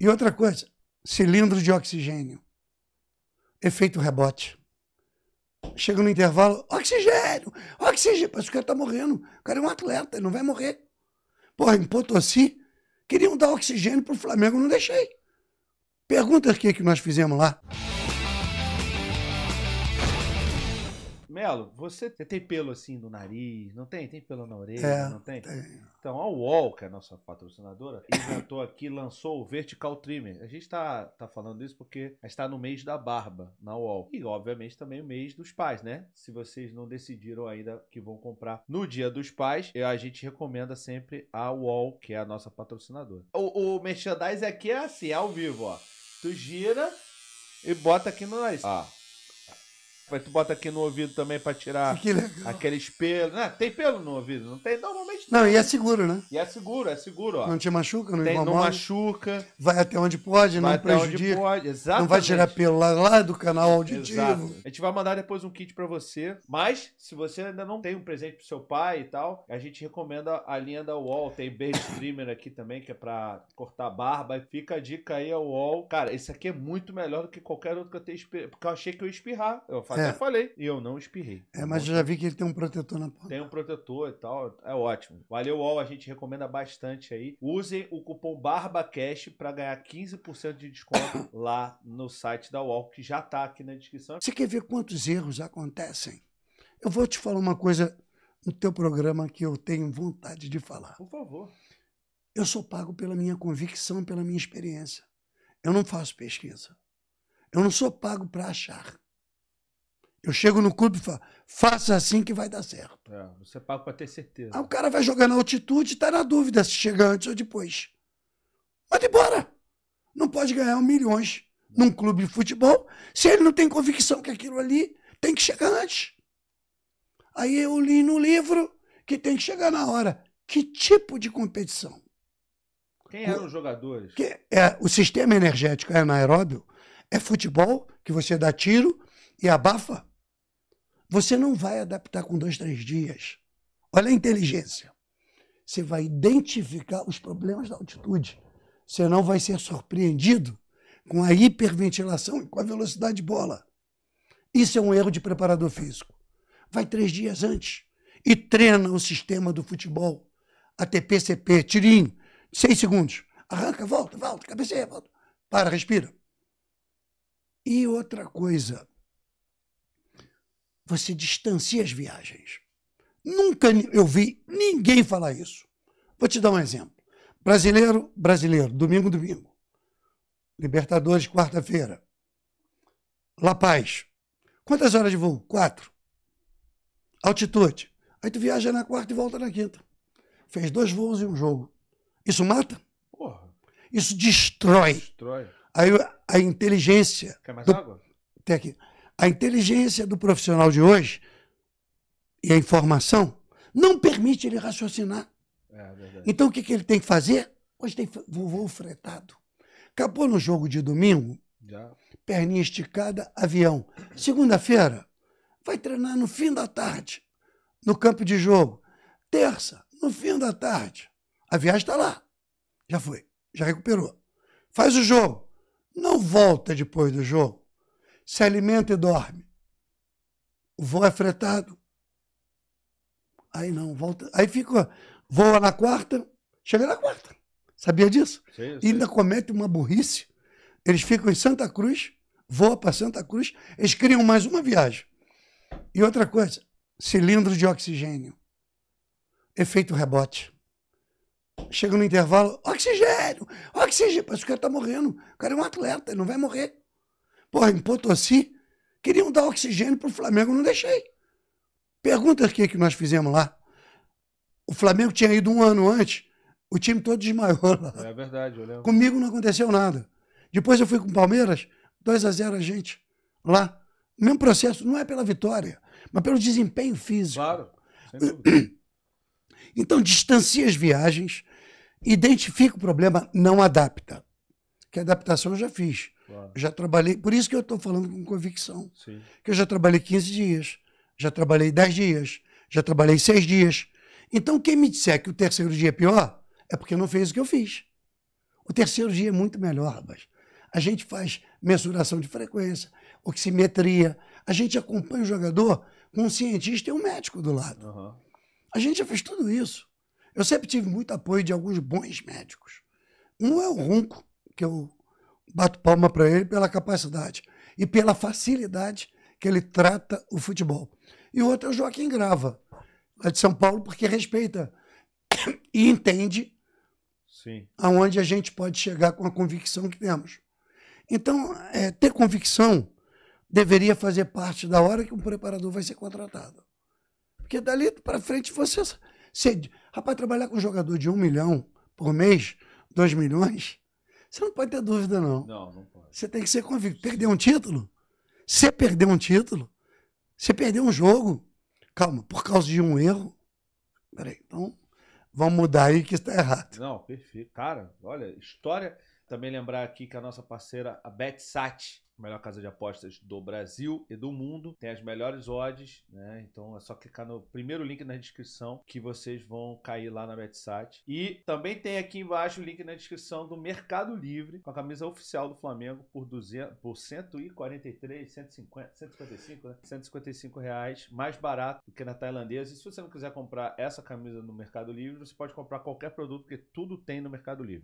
E outra coisa, cilindro de oxigênio. Efeito rebote. Chega no intervalo, oxigênio, oxigênio. que o cara tá morrendo. O cara é um atleta, ele não vai morrer. Porra, em Potosí, queriam dar oxigênio pro Flamengo, não deixei. Pergunta o que, que nós fizemos lá. Melo, você tem pelo assim no nariz, não tem? Tem pelo na orelha, é, não tem? tem? Então, a UOL, que é a nossa patrocinadora, inventou aqui, lançou o Vertical Trimmer. A gente está tá falando isso porque está no mês da barba, na UOL. E, obviamente, também o mês dos pais, né? Se vocês não decidiram ainda que vão comprar no dia dos pais, a gente recomenda sempre a UOL, que é a nossa patrocinadora. O, o aqui é assim, é ao vivo, ó. Tu gira e bota aqui no nariz. Ó. Ah mas tu bota aqui no ouvido também pra tirar aqueles pelos. Não, tem pelo no ouvido, não tem? Normalmente não. Não, e é seguro, né? E é seguro, é seguro, ó. Não te machuca, não incomoda. Não machuca. Vai até onde pode, vai não prejudica. pode, exatamente. Não vai tirar pelo lá, lá do canal auditivo. Exato. A gente vai mandar depois um kit pra você. Mas, se você ainda não tem um presente pro seu pai e tal, a gente recomenda a linha da UOL. Tem Baby Streamer aqui também, que é pra cortar barba. Fica a dica aí, a UOL. Cara, esse aqui é muito melhor do que qualquer outro que eu tenho. Porque eu achei que eu ia espirrar. Eu falei, até é. falei, e eu não espirrei. É, mas eu já vi que ele tem um protetor na ponta. Tem um protetor e tal, é ótimo. Valeu, UOL, a gente recomenda bastante aí. Usem o cupom BARBACASH para ganhar 15% de desconto lá no site da UOL, que já está aqui na descrição. Você quer ver quantos erros acontecem? Eu vou te falar uma coisa no teu programa que eu tenho vontade de falar. Por favor. Eu sou pago pela minha convicção, pela minha experiência. Eu não faço pesquisa. Eu não sou pago para achar. Eu chego no clube e falo, faça assim que vai dar certo. É, você paga para ter certeza. Aí o cara vai jogar na altitude e tá na dúvida se chega antes ou depois. Manda embora. Não pode ganhar um milhões num clube de futebol se ele não tem convicção que aquilo ali tem que chegar antes. Aí eu li no livro que tem que chegar na hora. Que tipo de competição? Quem eram os jogadores? Que é, o sistema energético é anaeróbio é futebol que você dá tiro e abafa. Você não vai adaptar com dois, três dias. Olha a inteligência. Você vai identificar os problemas da altitude. Você não vai ser surpreendido com a hiperventilação e com a velocidade de bola. Isso é um erro de preparador físico. Vai três dias antes e treina o sistema do futebol. ATP-CP, tirinho, seis segundos. Arranca, volta, volta, cabeceia, volta. Para, respira. E outra coisa, você distancia as viagens. Nunca eu vi ninguém falar isso. Vou te dar um exemplo. Brasileiro, brasileiro, domingo, domingo. Libertadores, quarta-feira. La Paz. Quantas horas de voo? Quatro. Altitude. Aí tu viaja na quarta e volta na quinta. Fez dois voos e um jogo. Isso mata? Porra. Isso destrói. Destrói. Aí a inteligência. Quer mais do... água? Tem aqui a inteligência do profissional de hoje e a informação não permite ele raciocinar. É então o que, que ele tem que fazer? Hoje tem voo fretado. Acabou no jogo de domingo, Já. perninha esticada, avião. Segunda-feira, vai treinar no fim da tarde, no campo de jogo. Terça, no fim da tarde. A viagem está lá. Já foi, já recuperou. Faz o jogo. Não volta depois do jogo se alimenta e dorme. O voo é fretado. Aí não, volta. Aí fica, voa na quarta, chega na quarta. Sabia disso? Sim, sim. Ainda comete uma burrice. Eles ficam em Santa Cruz, voa para Santa Cruz, eles criam mais uma viagem. E outra coisa, cilindro de oxigênio. Efeito rebote. Chega no intervalo, oxigênio, oxigênio, parece que o cara está morrendo. O cara é um atleta, ele não vai morrer. Porra, em Potosí, assim, queriam dar oxigênio pro Flamengo, não deixei. Pergunta o que nós fizemos lá. O Flamengo tinha ido um ano antes, o time todo desmaiou lá. É verdade, eu lembro. Comigo não aconteceu nada. Depois eu fui com o Palmeiras, 2 a 0 a gente lá. O mesmo processo, não é pela vitória, mas pelo desempenho físico. Claro. Então, distancia as viagens, identifica o problema, não adapta. Que adaptação eu já fiz. Já trabalhei, por isso que eu estou falando com convicção. Sim. Que eu já trabalhei 15 dias, já trabalhei 10 dias, já trabalhei 6 dias. Então, quem me disser que o terceiro dia é pior, é porque não fez o que eu fiz. O terceiro dia é muito melhor, mas A gente faz mensuração de frequência, oximetria, a gente acompanha o jogador com um cientista e um médico do lado. Uhum. A gente já fez tudo isso. Eu sempre tive muito apoio de alguns bons médicos. Um é o Runco, que eu bato palma para ele pela capacidade e pela facilidade que ele trata o futebol. E o outro é o Joaquim Grava, lá de São Paulo, porque respeita e entende Sim. aonde a gente pode chegar com a convicção que temos. Então, é, ter convicção deveria fazer parte da hora que um preparador vai ser contratado. Porque dali para frente você, se Rapaz, trabalhar com um jogador de um milhão por mês, dois milhões, você não pode ter dúvida, não. Não, não pode. Você tem que ser convicto. Perdeu um título? Você perdeu um título? Você perdeu um jogo? Calma, por causa de um erro? Peraí, então vamos mudar aí que está errado. Não, perfeito. Cara, olha, história. Também lembrar aqui que a nossa parceira, a BetSat, melhor casa de apostas do Brasil e do mundo. Tem as melhores odds, né? Então é só clicar no primeiro link na descrição que vocês vão cair lá na BetSat. E também tem aqui embaixo o link na descrição do Mercado Livre com a camisa oficial do Flamengo por 200, por 143, 150, 155, né? 155 reais, mais barato do que na tailandesa. E se você não quiser comprar essa camisa no Mercado Livre, você pode comprar qualquer produto porque tudo tem no Mercado Livre.